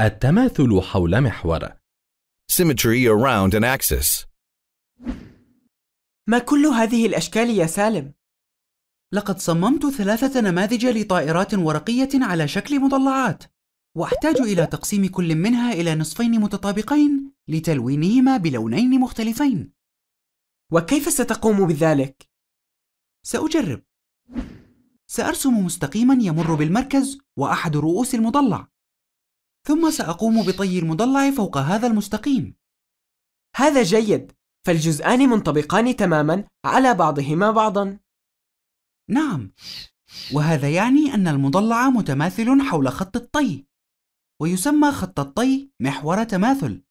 التماثل حول محور Symmetry around an axis ما كل هذه الأشكال يا سالم؟ لقد صممت ثلاثة نماذج لطائرات ورقية على شكل مضلعات وأحتاج إلى تقسيم كل منها إلى نصفين متطابقين لتلوينهما بلونين مختلفين وكيف ستقوم بذلك؟ سأجرب سأرسم مستقيما يمر بالمركز وأحد رؤوس المضلع ثم سأقوم بطي المضلع فوق هذا المستقيم هذا جيد فالجزآن منطبقان تماما على بعضهما بعضا نعم وهذا يعني أن المضلع متماثل حول خط الطي ويسمى خط الطي محور تماثل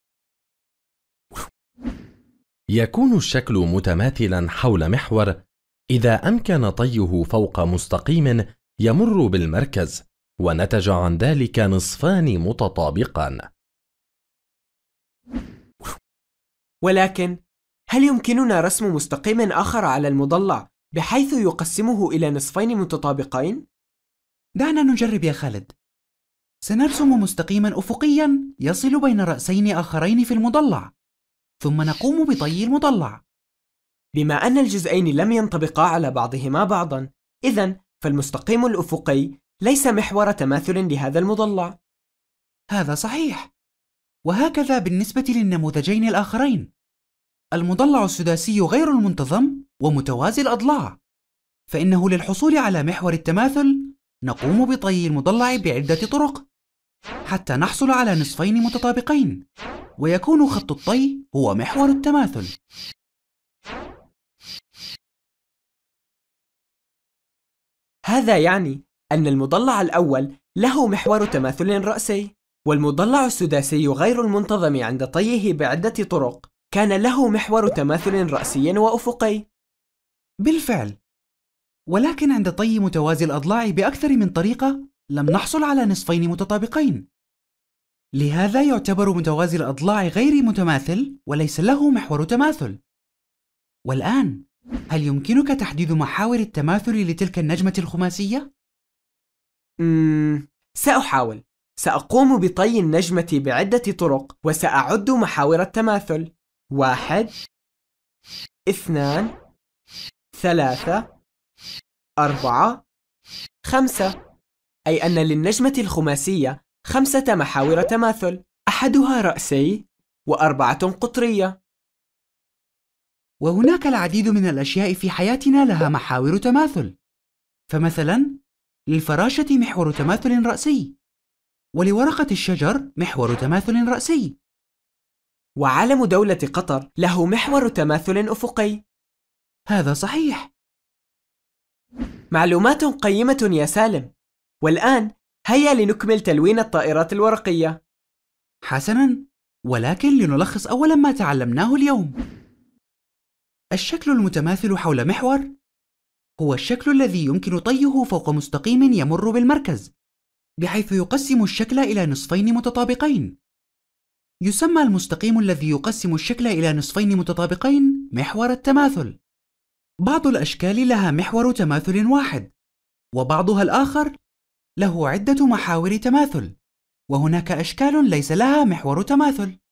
يكون الشكل متماثلا حول محور إذا أمكن طيه فوق مستقيم يمر بالمركز ونتج عن ذلك نصفان متطابقان ولكن هل يمكننا رسم مستقيم آخر على المضلع بحيث يقسمه إلى نصفين متطابقين؟ دعنا نجرب يا خالد سنرسم مستقيما أفقيا يصل بين رأسين آخرين في المضلع ثم نقوم بطي المضلع بما أن الجزئين لم ينطبقا على بعضهما بعضا إذا فالمستقيم الأفقي ليس محور تماثل لهذا المضلع هذا صحيح وهكذا بالنسبة للنموذجين الآخرين المضلع السداسي غير المنتظم ومتوازي الأضلاع فإنه للحصول على محور التماثل نقوم بطي المضلع بعدة طرق حتى نحصل على نصفين متطابقين ويكون خط الطي هو محور التماثل هذا يعني أن المضلع الأول له محور تماثل رأسي والمضلع السداسي غير المنتظم عند طيه بعدة طرق كان له محور تماثل رأسي وأفقي بالفعل ولكن عند طي متوازي الأضلاع بأكثر من طريقة لم نحصل على نصفين متطابقين لهذا يعتبر متوازي الأضلاع غير متماثل وليس له محور تماثل والآن هل يمكنك تحديد محاور التماثل لتلك النجمة الخماسية؟ مم. سأحاول سأقوم بطي النجمة بعدة طرق وسأعد محاور التماثل واحد اثنان ثلاثة أربعة خمسة أي أن للنجمة الخماسية خمسة محاور تماثل أحدها رأسي وأربعة قطرية وهناك العديد من الأشياء في حياتنا لها محاور تماثل فمثلا للفراشة محور تماثل رأسي ولورقة الشجر محور تماثل رأسي وعلم دولة قطر له محور تماثل أفقي هذا صحيح معلومات قيمة يا سالم والآن هيا لنكمل تلوين الطائرات الورقية حسناً ولكن لنلخص أولاً ما تعلمناه اليوم الشكل المتماثل حول محور هو الشكل الذي يمكن طيه فوق مستقيم يمر بالمركز بحيث يقسم الشكل إلى نصفين متطابقين يسمى المستقيم الذي يقسم الشكل إلى نصفين متطابقين محور التماثل بعض الأشكال لها محور تماثل واحد وبعضها الآخر له عدة محاور تماثل وهناك أشكال ليس لها محور تماثل